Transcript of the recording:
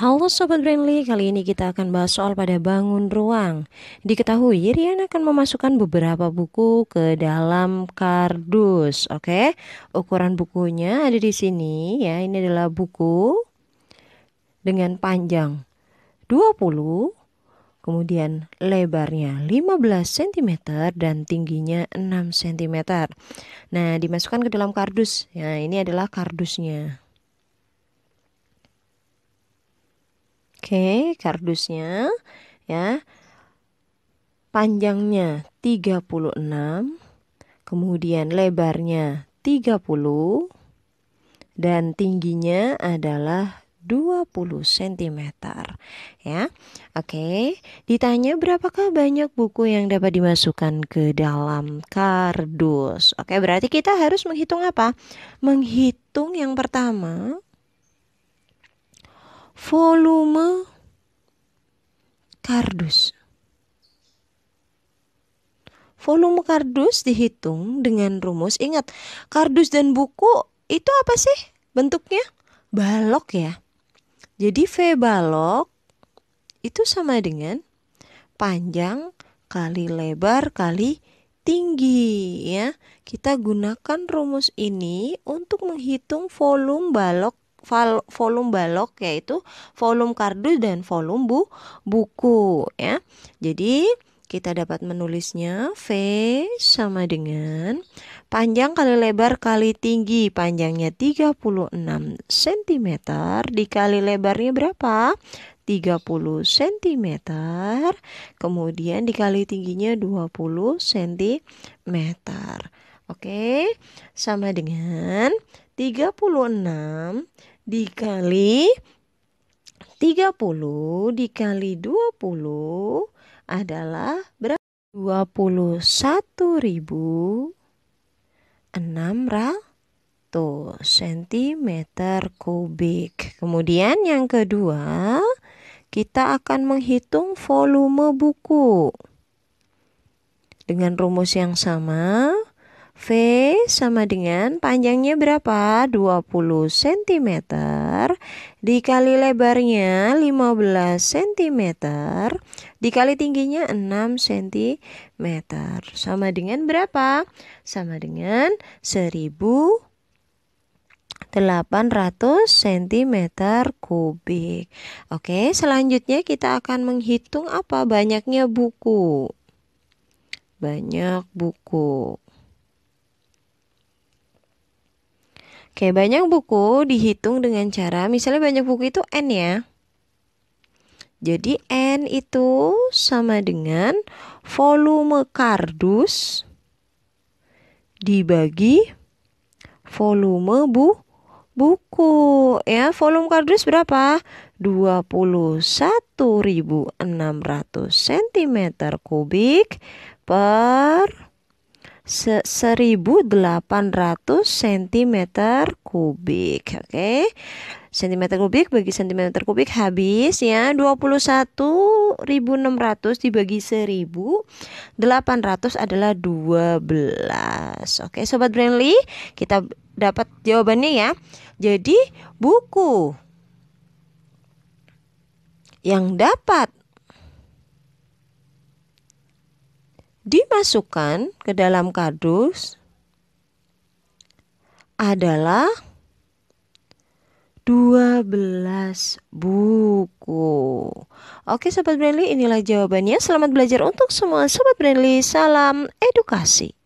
Halo Sobat Brandly, kali ini kita akan bahas soal pada bangun ruang. Diketahui Rian akan memasukkan beberapa buku ke dalam kardus, oke? Ukuran bukunya ada di sini ya, ini adalah buku dengan panjang 20, kemudian lebarnya 15 cm dan tingginya 6 cm. Nah, dimasukkan ke dalam kardus. Ya, ini adalah kardusnya. Oke, kardusnya ya. Panjangnya 36, kemudian lebarnya 30 dan tingginya adalah 20 cm ya. Oke, ditanya berapakah banyak buku yang dapat dimasukkan ke dalam kardus. Oke, berarti kita harus menghitung apa? Menghitung yang pertama volume kardus. Volume kardus dihitung dengan rumus. Ingat, kardus dan buku itu apa sih bentuknya? Balok ya. Jadi V balok itu sama dengan panjang kali lebar kali tinggi ya. Kita gunakan rumus ini untuk menghitung volume balok volume balok yaitu volume kardus dan volume bu, buku ya. Jadi kita dapat menulisnya V sama dengan panjang kali lebar kali tinggi panjangnya 36 cm dikali lebarnya berapa? 30 cm kemudian dikali tingginya 20 cm oke sama dengan 36 dikali 30 dikali 20 adalah berapa? 21.600 cm kubik. Kemudian yang kedua, kita akan menghitung volume buku. Dengan rumus yang sama, V sama dengan panjangnya berapa? 20 cm dikali lebarnya 15 cm dikali tingginya 6 cm sama dengan berapa? Sama dengan 1.800 cm kubik. Oke, selanjutnya kita akan menghitung apa banyaknya buku. Banyak buku. Oke, banyak buku dihitung dengan cara misalnya banyak buku itu N ya. Jadi N itu sama dengan volume kardus dibagi volume bu buku ya. Volume kardus berapa? 21.600 cm kubik per 1800 cm kubik. Oke. Okay? Cm kubik bagi cm kubik habis ya 21.600 dibagi 1.800 adalah 12. Oke, okay, sobat Brandly, kita dapat jawabannya ya. Jadi buku yang dapat dimasukkan ke dalam kardus adalah 12 buku. Oke Sobat Brandly inilah jawabannya. Selamat belajar untuk semua Sobat Brandly. Salam edukasi.